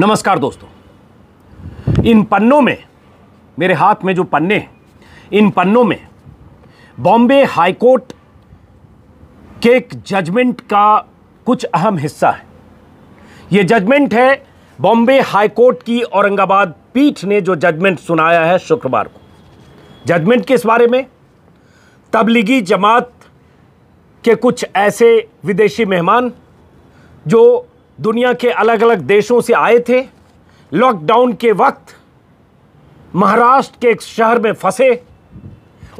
नमस्कार दोस्तों इन पन्नों में मेरे हाथ में जो पन्ने इन पन्नों में बॉम्बे हाईकोर्ट के एक जजमेंट का कुछ अहम हिस्सा है यह जजमेंट है बॉम्बे हाईकोर्ट की औरंगाबाद पीठ ने जो जजमेंट सुनाया है शुक्रवार को जजमेंट किस बारे में तबलीगी जमात के कुछ ऐसे विदेशी मेहमान जो दुनिया के अलग अलग देशों से आए थे लॉकडाउन के वक्त महाराष्ट्र के एक शहर में फंसे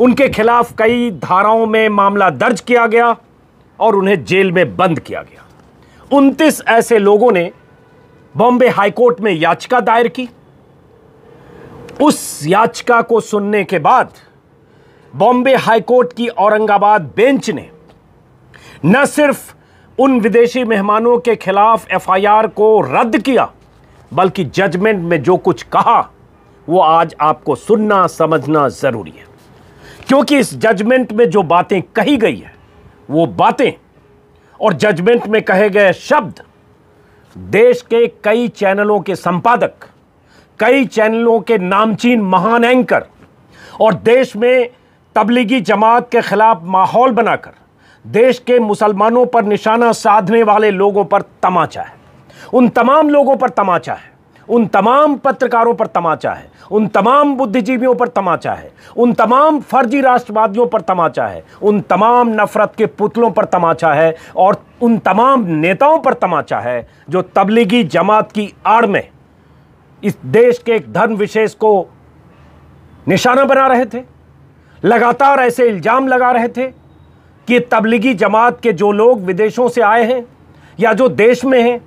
उनके खिलाफ कई धाराओं में मामला दर्ज किया गया और उन्हें जेल में बंद किया गया उनतीस ऐसे लोगों ने बॉम्बे हाईकोर्ट में याचिका दायर की उस याचिका को सुनने के बाद बॉम्बे हाईकोर्ट की औरंगाबाद बेंच ने न सिर्फ उन विदेशी मेहमानों के खिलाफ एफआईआर को रद्द किया बल्कि जजमेंट में जो कुछ कहा वो आज आपको सुनना समझना ज़रूरी है क्योंकि इस जजमेंट में जो बातें कही गई है वो बातें और जजमेंट में कहे गए शब्द देश के कई चैनलों के संपादक कई चैनलों के नामचीन महान एंकर और देश में तबलीगी जमात के खिलाफ माहौल बनाकर देश के मुसलमानों पर निशाना साधने वाले लोगों पर तमाचा है उन तमाम लोगों पर तमाचा है उन तमाम पत्रकारों पर तमाचा है उन तमाम बुद्धिजीवियों पर तमाचा है उन तमाम फर्जी राष्ट्रवादियों पर तमाचा है उन तमाम नफरत के पुतलों पर तमाचा है और उन तमाम नेताओं पर तमाचा है जो तबलीगी जमात की आड़ में इस देश के एक धर्म विशेष को निशाना बना रहे थे लगातार ऐसे इल्ज़ाम लगा रहे थे कि तबलीगी जमात के जो लोग विदेशों से आए हैं या जो देश में हैं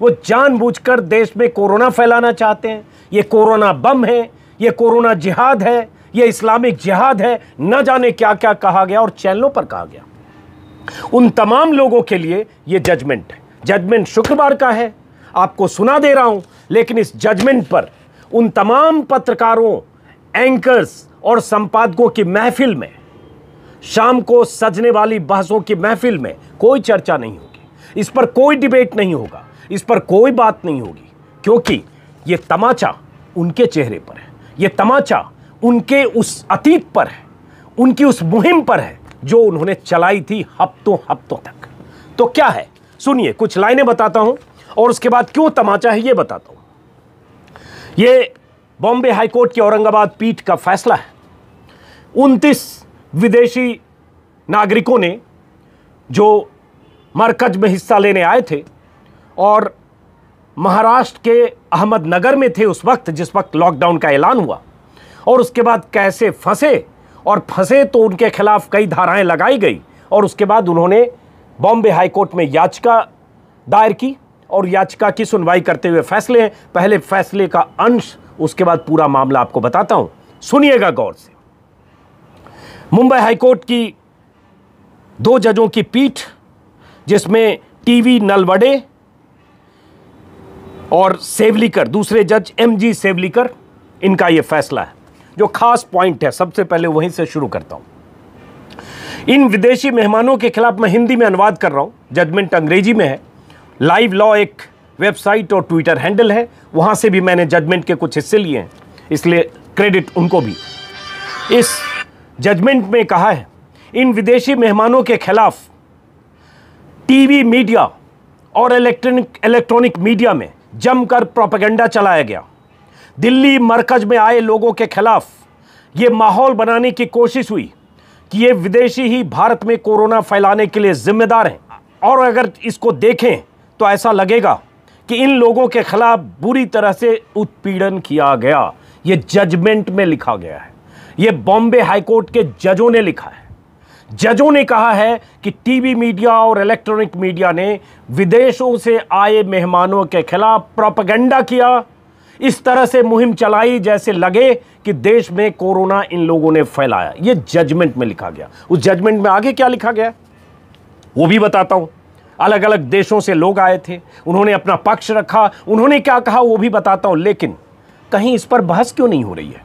वो जानबूझकर देश में कोरोना फैलाना चाहते हैं ये कोरोना बम है ये कोरोना जिहाद है ये इस्लामिक जिहाद है न जाने क्या क्या कहा गया और चैनलों पर कहा गया उन तमाम लोगों के लिए ये जजमेंट है जजमेंट शुक्रवार का है आपको सुना दे रहा हूं लेकिन इस जजमेंट पर उन तमाम पत्रकारों एंकर्स और संपादकों की महफिल में शाम को सजने वाली बहसों की महफिल में कोई चर्चा नहीं होगी इस पर कोई डिबेट नहीं होगा इस पर कोई बात नहीं होगी क्योंकि ये तमाचा उनके चेहरे पर है ये तमाचा उनके उस अतीत पर है उनकी उस मुहिम पर है जो उन्होंने चलाई थी हफ्तों हफ्तों तक तो क्या है सुनिए कुछ लाइनें बताता हूं और उसके बाद क्यों तमाचा है यह बताता हूं यह बॉम्बे हाईकोर्ट के औरंगाबाद पीठ का फैसला है उनतीस विदेशी नागरिकों ने जो मरकज में हिस्सा लेने आए थे और महाराष्ट्र के अहमदनगर में थे उस वक्त जिस वक्त लॉकडाउन का ऐलान हुआ और उसके बाद कैसे फंसे और फंसे तो उनके खिलाफ कई धाराएं लगाई गई और उसके बाद उन्होंने बॉम्बे हाईकोर्ट में याचिका दायर की और याचिका की सुनवाई करते हुए फैसले हैं पहले फैसले का अंश उसके बाद पूरा मामला आपको बताता हूँ सुनिएगा गौर से मुंबई हाईकोर्ट की दो जजों की पीठ जिसमें टीवी नलवडे और सेवलीकर दूसरे जज एमजी सेवलीकर इनका यह फैसला है जो खास पॉइंट है सबसे पहले वहीं से शुरू करता हूँ इन विदेशी मेहमानों के खिलाफ मैं हिंदी में अनुवाद कर रहा हूँ जजमेंट अंग्रेजी में है लाइव लॉ एक वेबसाइट और ट्विटर हैंडल है वहां से भी मैंने जजमेंट के कुछ हिस्से लिए हैं इसलिए क्रेडिट उनको भी इस जजमेंट में कहा है इन विदेशी मेहमानों के खिलाफ टीवी मीडिया और इलेक्ट्रॉनिक इलेक्ट्रॉनिक मीडिया में जमकर प्रोपेगेंडा चलाया गया दिल्ली मरकज में आए लोगों के खिलाफ ये माहौल बनाने की कोशिश हुई कि ये विदेशी ही भारत में कोरोना फैलाने के लिए जिम्मेदार हैं और अगर इसको देखें तो ऐसा लगेगा कि इन लोगों के खिलाफ बुरी तरह से उत्पीड़न किया गया ये जजमेंट में लिखा गया है यह बॉम्बे हाईकोर्ट के जजों ने लिखा है जजों ने कहा है कि टीवी मीडिया और इलेक्ट्रॉनिक मीडिया ने विदेशों से आए मेहमानों के खिलाफ प्रोपगेंडा किया इस तरह से मुहिम चलाई जैसे लगे कि देश में कोरोना इन लोगों ने फैलाया ये जजमेंट में लिखा गया उस जजमेंट में आगे क्या लिखा गया वो भी बताता हूं अलग अलग देशों से लोग आए थे उन्होंने अपना पक्ष रखा उन्होंने क्या कहा वो भी बताता हूं लेकिन कहीं इस पर बहस क्यों नहीं हो रही है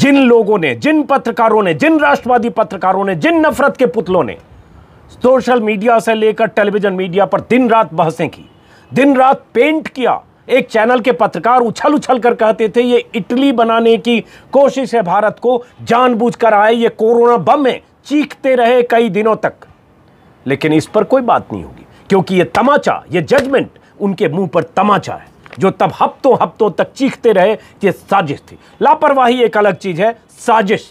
जिन लोगों ने जिन पत्रकारों ने जिन राष्ट्रवादी पत्रकारों ने जिन नफरत के पुतलों ने सोशल मीडिया से लेकर टेलीविजन मीडिया पर दिन रात बहसें की दिन रात पेंट किया एक चैनल के पत्रकार उछल उछल कर कहते थे ये इटली बनाने की कोशिश है भारत को जानबूझकर आए ये कोरोना बम है चीखते रहे कई दिनों तक लेकिन इस पर कोई बात नहीं होगी क्योंकि ये तमाचा ये जजमेंट उनके मुंह पर तमाचा है जो तब हफ्तों हफ्तों तक चीखते रहे कि साजिश थी लापरवाही एक अलग चीज़ है साजिश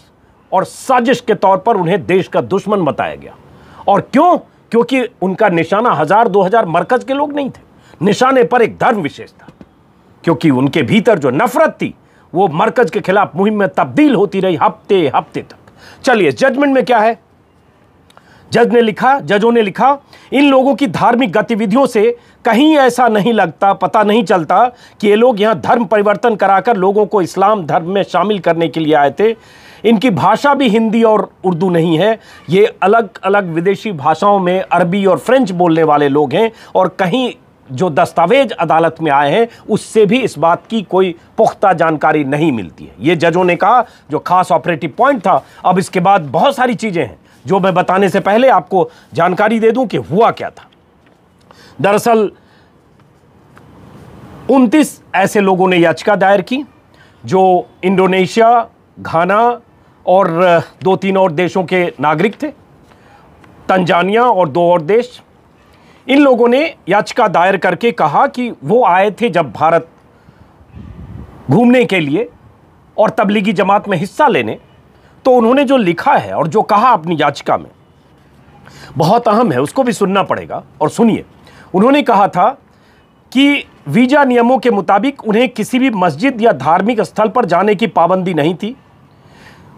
और साजिश के तौर पर उन्हें देश का दुश्मन बताया गया और क्यों क्योंकि उनका निशाना हज़ार दो हज़ार मरकज़ के लोग नहीं थे निशाने पर एक धर्म विशेष था क्योंकि उनके भीतर जो नफरत थी वो मरकज़ के खिलाफ मुहिम में तब्दील होती रही हफ्ते हफ्ते तक चलिए जजमेंट में क्या है जज ने लिखा जजों ने लिखा इन लोगों की धार्मिक गतिविधियों से कहीं ऐसा नहीं लगता पता नहीं चलता कि ये लोग यहाँ धर्म परिवर्तन कराकर लोगों को इस्लाम धर्म में शामिल करने के लिए आए थे इनकी भाषा भी हिंदी और उर्दू नहीं है ये अलग अलग विदेशी भाषाओं में अरबी और फ्रेंच बोलने वाले लोग हैं और कहीं जो दस्तावेज अदालत में आए हैं उससे भी इस बात की कोई पुख्ता जानकारी नहीं मिलती है ये जजों ने कहा जो खास ऑपरेटिव पॉइंट था अब इसके बाद बहुत सारी चीज़ें हैं जो मैं बताने से पहले आपको जानकारी दे दूं कि हुआ क्या था दरअसल उनतीस ऐसे लोगों ने याचिका दायर की जो इंडोनेशिया घाना और दो तीन और देशों के नागरिक थे तंजानिया और दो और देश इन लोगों ने याचिका दायर करके कहा कि वो आए थे जब भारत घूमने के लिए और तबलीगी जमात में हिस्सा लेने तो उन्होंने जो लिखा है और जो कहा अपनी याचिका में बहुत अहम है उसको भी सुनना पड़ेगा और सुनिए उन्होंने कहा था कि वीज़ा नियमों के मुताबिक उन्हें किसी भी मस्जिद या धार्मिक स्थल पर जाने की पाबंदी नहीं थी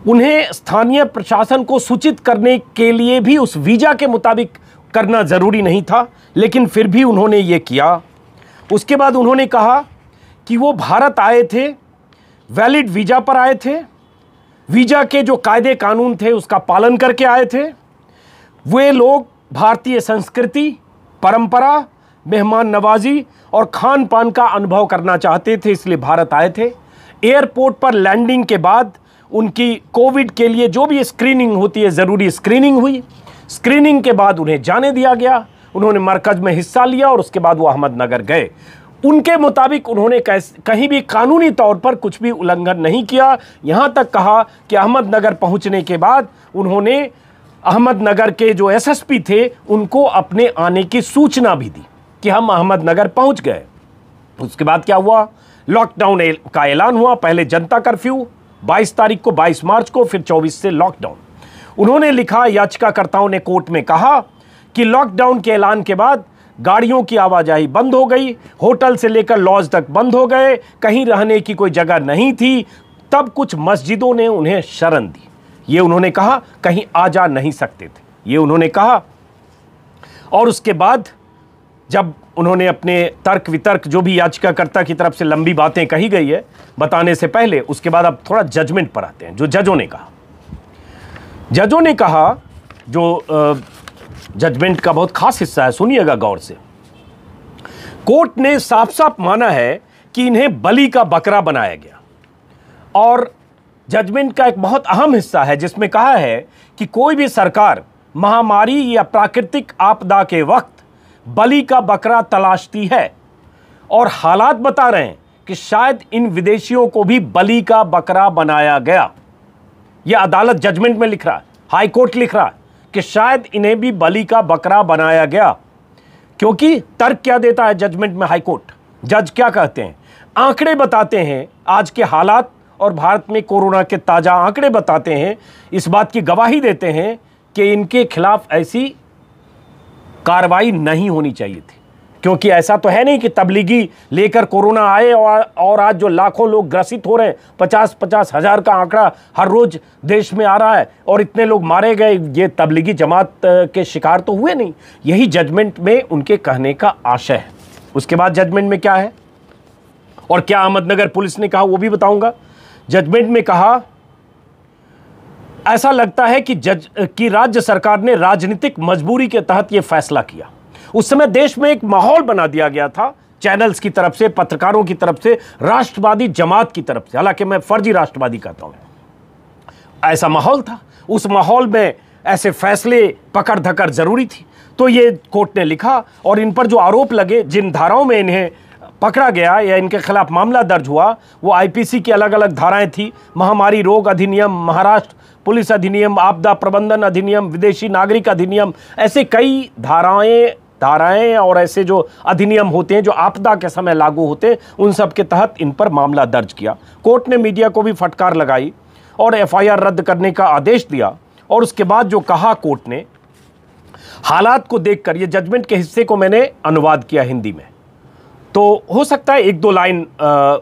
उन्हें स्थानीय प्रशासन को सूचित करने के लिए भी उस वीज़ा के मुताबिक करना ज़रूरी नहीं था लेकिन फिर भी उन्होंने ये किया उसके बाद उन्होंने कहा कि वो भारत आए थे वैलिड वीज़ा पर आए थे वीज़ा के जो कायदे कानून थे उसका पालन करके आए थे वे लोग भारतीय संस्कृति परंपरा मेहमान नवाजी और खान पान का अनुभव करना चाहते थे इसलिए भारत आए थे एयरपोर्ट पर लैंडिंग के बाद उनकी कोविड के लिए जो भी स्क्रीनिंग होती है ज़रूरी स्क्रीनिंग हुई स्क्रीनिंग के बाद उन्हें जाने दिया गया उन्होंने मरकज़ में हिस्सा लिया और उसके बाद वो अहमदनगर गए उनके मुताबिक उन्होंने कहीं भी कानूनी तौर पर कुछ भी उल्लंघन नहीं किया यहाँ तक कहा कि अहमदनगर पहुँचने के बाद उन्होंने अहमदनगर के जो एसएसपी थे उनको अपने आने की सूचना भी दी कि हम अहमदनगर पहुंच गए उसके बाद क्या हुआ लॉकडाउन का ऐलान हुआ पहले जनता कर्फ्यू 22 तारीख को 22 मार्च को फिर 24 से लॉकडाउन उन्होंने लिखा याचिकाकर्ताओं ने कोर्ट में कहा कि लॉकडाउन के ऐलान के बाद गाड़ियों की आवाजाही बंद हो गई होटल से लेकर लॉज तक बंद हो गए कहीं रहने की कोई जगह नहीं थी तब कुछ मस्जिदों ने उन्हें शरण दी ये उन्होंने कहा कहीं आ जा नहीं सकते थे ये उन्होंने कहा और उसके बाद जब उन्होंने अपने तर्क वितर्क जो भी याचिकाकर्ता की तरफ से लंबी बातें कही गई है बताने से पहले उसके बाद अब थोड़ा जजमेंट पर आते हैं जो जजों ने कहा जजों ने कहा जो जजमेंट का बहुत खास हिस्सा है सुनिएगा गौर से कोर्ट ने साफ साफ माना है कि इन्हें बलि का बकरा बनाया गया और जजमेंट का एक बहुत अहम हिस्सा है जिसमें कहा है कि कोई भी सरकार महामारी या प्राकृतिक आपदा के वक्त बलि का बकरा तलाशती है और हालात बता रहे हैं कि शायद इन विदेशियों को भी बलि का बकरा बनाया गया यह अदालत जजमेंट में लिख रहा है हाई कोर्ट लिख रहा है कि शायद इन्हें भी बलि का बकरा बनाया गया क्योंकि तर्क क्या देता है जजमेंट में हाईकोर्ट जज क्या कहते हैं आंकड़े बताते हैं आज के हालात और भारत में कोरोना के ताज़ा आंकड़े बताते हैं इस बात की गवाही देते हैं कि इनके खिलाफ ऐसी कार्रवाई नहीं होनी चाहिए थी क्योंकि ऐसा तो है नहीं कि तबलीगी लेकर कोरोना आए और और आज जो लाखों लोग ग्रसित हो रहे हैं पचास पचास हज़ार का आंकड़ा हर रोज़ देश में आ रहा है और इतने लोग मारे गए ये तबलीगी जमात के शिकार तो हुए नहीं यही जजमेंट में उनके कहने का आशय है उसके बाद जजमेंट में क्या है और क्या अहमदनगर पुलिस ने कहा वो भी बताऊंगा जजमेंट में कहा ऐसा लगता है कि जज की राज्य सरकार ने राजनीतिक मजबूरी के तहत यह फैसला किया उस समय देश में एक माहौल बना दिया गया था चैनल्स की तरफ से पत्रकारों की तरफ से राष्ट्रवादी जमात की तरफ से हालांकि मैं फर्जी राष्ट्रवादी कहता हूं ऐसा माहौल था उस माहौल में ऐसे फैसले पकड़ धकड़ जरूरी थी तो ये कोर्ट ने लिखा और इन पर जो आरोप लगे जिन धाराओं में इन्हें पकड़ा गया या इनके खिलाफ मामला दर्ज हुआ वो आईपीसी की अलग अलग धाराएं थी महामारी रोग अधिनियम महाराष्ट्र पुलिस अधिनियम आपदा प्रबंधन अधिनियम विदेशी नागरिक अधिनियम ऐसे कई धाराएं धाराएं और ऐसे जो अधिनियम होते हैं जो आपदा के समय लागू होते हैं उन सब के तहत इन पर मामला दर्ज किया कोर्ट ने मीडिया को भी फटकार लगाई और एफआईआर रद्द करने का आदेश दिया और उसके बाद जो कहा कोर्ट ने हालात को देखकर ये जजमेंट के हिस्से को मैंने अनुवाद किया हिंदी में तो हो सकता है एक दो लाइन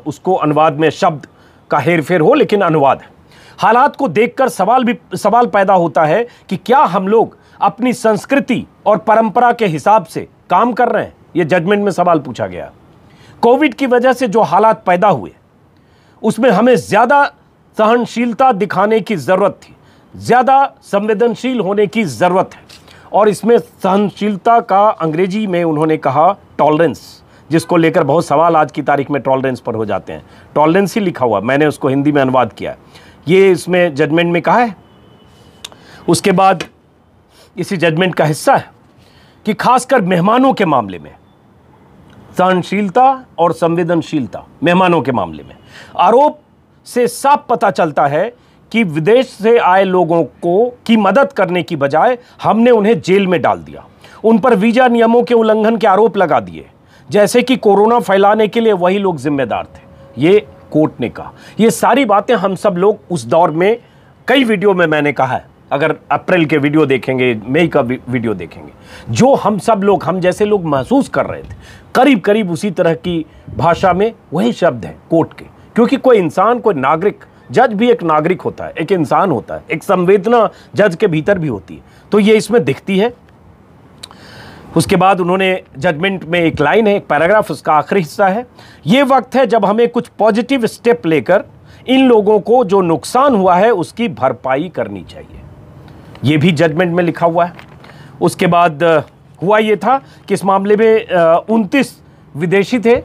उसको अनुवाद में शब्द का हेर फेर हो लेकिन अनुवाद है हालात को देखकर सवाल भी सवाल पैदा होता है कि क्या हम लोग अपनी संस्कृति और परंपरा के हिसाब से काम कर रहे हैं ये जजमेंट में सवाल पूछा गया कोविड की वजह से जो हालात पैदा हुए उसमें हमें ज़्यादा सहनशीलता दिखाने की ज़रूरत थी ज़्यादा संवेदनशील होने की ज़रूरत है और इसमें सहनशीलता का अंग्रेजी में उन्होंने कहा टॉलरेंस जिसको लेकर बहुत सवाल आज की तारीख में टॉलरेंस पर हो जाते हैं टॉलरेंस ही लिखा हुआ मैंने उसको हिंदी में अनुवाद किया ये इसमें जजमेंट में कहा है उसके बाद इसी जजमेंट का हिस्सा है कि खासकर मेहमानों के मामले में सहनशीलता और संवेदनशीलता मेहमानों के मामले में आरोप से साफ पता चलता है कि विदेश से आए लोगों को की मदद करने की बजाय हमने उन्हें जेल में डाल दिया उन पर वीजा नियमों के उल्लंघन के आरोप लगा दिए जैसे कि कोरोना फैलाने के लिए वही लोग जिम्मेदार थे ये कोर्ट ने कहा ये सारी बातें हम सब लोग उस दौर में कई वीडियो में मैंने कहा है अगर अप्रैल के वीडियो देखेंगे मई का वीडियो देखेंगे जो हम सब लोग हम जैसे लोग महसूस कर रहे थे करीब करीब उसी तरह की भाषा में वही शब्द हैं कोर्ट के क्योंकि कोई इंसान कोई नागरिक जज भी एक नागरिक होता है एक इंसान होता है एक संवेदना जज के भीतर भी होती है तो ये इसमें दिखती है उसके बाद उन्होंने जजमेंट में एक लाइन है एक पैराग्राफ उसका आखिरी हिस्सा है ये वक्त है जब हमें कुछ पॉजिटिव स्टेप लेकर इन लोगों को जो नुकसान हुआ है उसकी भरपाई करनी चाहिए ये भी जजमेंट में लिखा हुआ है उसके बाद हुआ ये था कि इस मामले में उनतीस विदेशी थे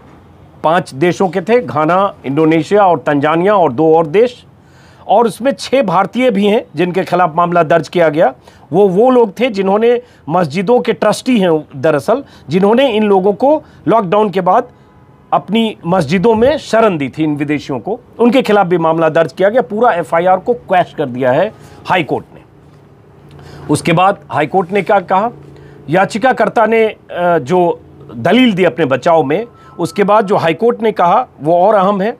पांच देशों के थे घाना इंडोनेशिया और तंजानिया और दो और देश और उसमें छः भारतीय भी हैं जिनके खिलाफ मामला दर्ज किया गया वो वो लोग थे जिन्होंने मस्जिदों के ट्रस्टी हैं दरअसल जिन्होंने इन लोगों को लॉकडाउन के बाद अपनी मस्जिदों में शरण दी थी इन विदेशियों को उनके खिलाफ भी मामला दर्ज किया गया पूरा एफआईआर को क्वैश कर दिया है हाईकोर्ट ने उसके बाद हाईकोर्ट ने क्या कहा याचिकाकर्ता ने जो दलील दी अपने बचाव में उसके बाद जो हाईकोर्ट ने कहा वो और अहम है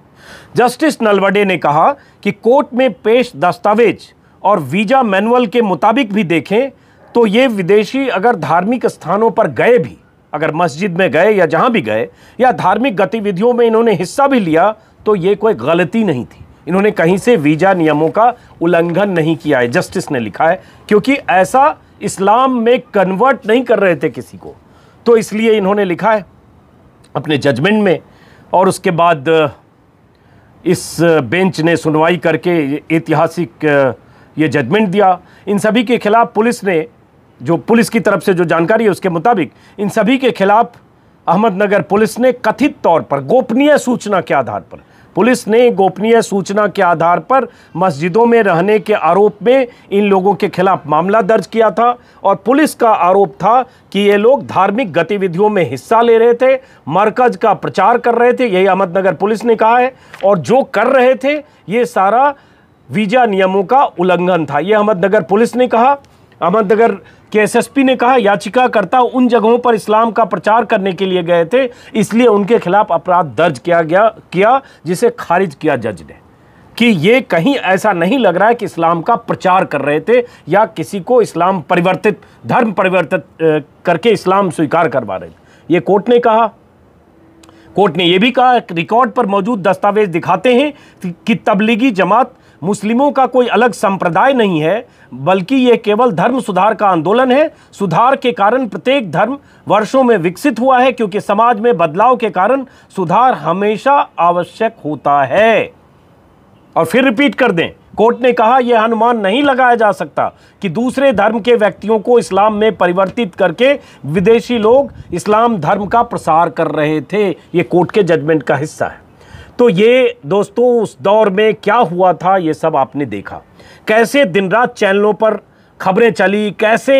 जस्टिस नलवडे ने कहा कि कोर्ट में पेश दस्तावेज और वीज़ा मैनुअल के मुताबिक भी देखें तो ये विदेशी अगर धार्मिक स्थानों पर गए भी अगर मस्जिद में गए या जहां भी गए या धार्मिक गतिविधियों में इन्होंने हिस्सा भी लिया तो ये कोई गलती नहीं थी इन्होंने कहीं से वीज़ा नियमों का उल्लंघन नहीं किया है जस्टिस ने लिखा है क्योंकि ऐसा इस्लाम में कन्वर्ट नहीं कर रहे थे किसी को तो इसलिए इन्होंने लिखा है अपने जजमेंट में और उसके बाद इस बेंच ने सुनवाई करके ऐतिहासिक ये जजमेंट दिया इन सभी के खिलाफ पुलिस ने जो पुलिस की तरफ से जो जानकारी है उसके मुताबिक इन सभी के खिलाफ अहमदनगर पुलिस ने कथित तौर पर गोपनीय सूचना के आधार पर पुलिस ने गोपनीय सूचना के आधार पर मस्जिदों में रहने के आरोप में इन लोगों के खिलाफ मामला दर्ज किया था और पुलिस का आरोप था कि ये लोग धार्मिक गतिविधियों में हिस्सा ले रहे थे मरकज का प्रचार कर रहे थे यही अहमदनगर पुलिस ने कहा है और जो कर रहे थे ये सारा वीजा नियमों का उल्लंघन था ये अहमदनगर पुलिस ने कहा अहमदनगर कि एसएसपी ने कहा याचिकाकर्ता उन जगहों पर इस्लाम का प्रचार करने के लिए गए थे इसलिए उनके खिलाफ अपराध दर्ज किया गया किया जिसे खारिज किया जज ने कि ये कहीं ऐसा नहीं लग रहा है कि इस्लाम का प्रचार कर रहे थे या किसी को इस्लाम परिवर्तित धर्म परिवर्तित करके इस्लाम स्वीकार करवा रहे थे ये कोर्ट ने कहा कोर्ट ने यह भी कहा रिकॉर्ड पर मौजूद दस्तावेज दिखाते हैं कि तबलीगी जमात मुस्लिमों का कोई अलग संप्रदाय नहीं है बल्कि ये केवल धर्म सुधार का आंदोलन है सुधार के कारण प्रत्येक धर्म वर्षों में विकसित हुआ है क्योंकि समाज में बदलाव के कारण सुधार हमेशा आवश्यक होता है और फिर रिपीट कर दें कोर्ट ने कहा यह अनुमान नहीं लगाया जा सकता कि दूसरे धर्म के व्यक्तियों को इस्लाम में परिवर्तित करके विदेशी लोग इस्लाम धर्म का प्रसार कर रहे थे ये कोर्ट के जजमेंट का हिस्सा है तो ये दोस्तों उस दौर में क्या हुआ था ये सब आपने देखा कैसे दिन रात चैनलों पर खबरें चली कैसे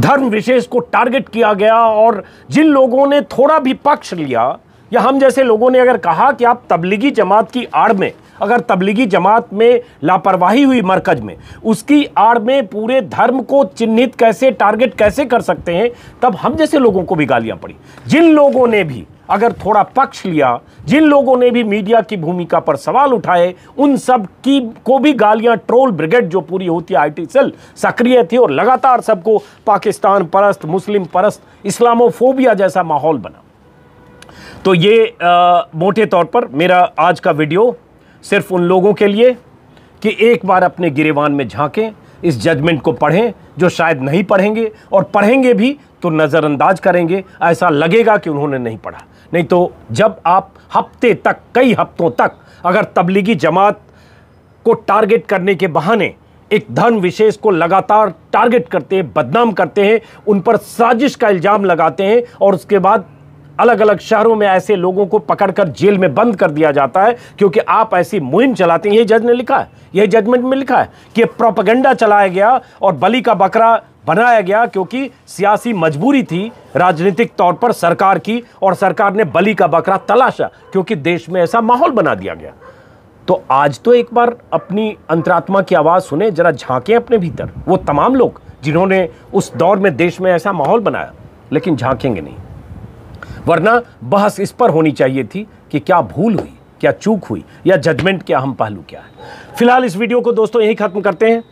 धर्म विशेष को टारगेट किया गया और जिन लोगों ने थोड़ा भी पक्ष लिया या हम जैसे लोगों ने अगर कहा कि आप तबलीगी जमात की आड़ में अगर तबलीगी जमात में लापरवाही हुई मरकज में उसकी आड़ में पूरे धर्म को चिन्हित कैसे टारगेट कैसे कर सकते हैं तब हम जैसे लोगों को भी गालियां पड़ी जिन लोगों ने भी अगर थोड़ा पक्ष लिया जिन लोगों ने भी मीडिया की भूमिका पर सवाल उठाए उन सब की को भी गालियां ट्रोल ब्रिगेड जो पूरी होती है आई सेल सक्रिय थी और लगातार सबको पाकिस्तान परस्त मुस्लिम परस्त इस्लामोफोबिया जैसा माहौल बना तो ये आ, मोटे तौर पर मेरा आज का वीडियो सिर्फ उन लोगों के लिए कि एक बार अपने गिरेवान में झांकें इस जजमेंट को पढ़ें जो शायद नहीं पढ़ेंगे और पढ़ेंगे भी तो नज़रअंदाज करेंगे ऐसा लगेगा कि उन्होंने नहीं पढ़ा नहीं तो जब आप हफ्ते तक कई हफ्तों तक अगर तबलीगी जमात को टारगेट करने के बहाने एक धर्म विशेष को लगातार टारगेट करते हैं बदनाम करते हैं उन पर साजिश का इल्ज़ाम लगाते हैं और उसके बाद अलग अलग शहरों में ऐसे लोगों को पकड़कर जेल में बंद कर दिया जाता है क्योंकि आप ऐसी मुहिम चलाते हैं यही जज ने लिखा है यही जजमेंट में लिखा है कि प्रोपगेंडा चलाया गया और बलि का बकरा बनाया गया क्योंकि सियासी मजबूरी थी राजनीतिक तौर पर सरकार की और सरकार ने बलि का बकरा तलाशा क्योंकि देश में ऐसा माहौल बना दिया गया तो आज तो एक बार अपनी अंतरात्मा की आवाज़ सुने जरा झांकें अपने भीतर वो तमाम लोग जिन्होंने उस दौर में देश में ऐसा माहौल बनाया लेकिन झांकेंगे नहीं वरना बहस इस पर होनी चाहिए थी कि क्या भूल हुई क्या चूक हुई या जजमेंट के अहम पहलू क्या है फिलहाल इस वीडियो को दोस्तों यहीं ख़त्म करते हैं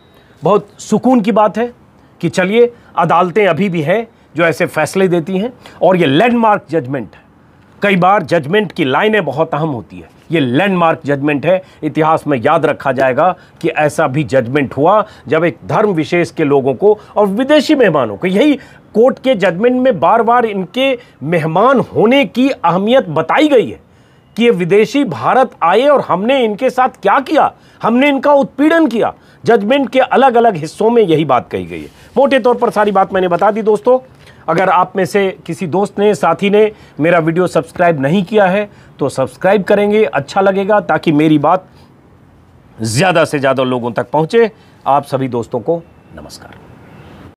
बहुत सुकून की बात है कि चलिए अदालतें अभी भी हैं जो ऐसे फैसले देती हैं और ये लैंडमार्क जजमेंट है कई बार जजमेंट की लाइनें बहुत अहम होती है ये लैंडमार्क जजमेंट है इतिहास में याद रखा जाएगा कि ऐसा भी जजमेंट हुआ जब एक धर्म विशेष के लोगों को और विदेशी मेहमानों को यही कोर्ट के जजमेंट में बार बार इनके मेहमान होने की अहमियत बताई गई है कि ये विदेशी भारत आए और हमने इनके साथ क्या किया हमने इनका उत्पीड़न किया जजमेंट के अलग अलग हिस्सों में यही बात कही गई है मोटे तौर पर सारी बात मैंने बता दी दोस्तों अगर आप में से किसी दोस्त ने साथी ने मेरा वीडियो सब्सक्राइब नहीं किया है तो सब्सक्राइब करेंगे अच्छा लगेगा ताकि मेरी बात ज़्यादा से ज़्यादा लोगों तक पहुँचे आप सभी दोस्तों को नमस्कार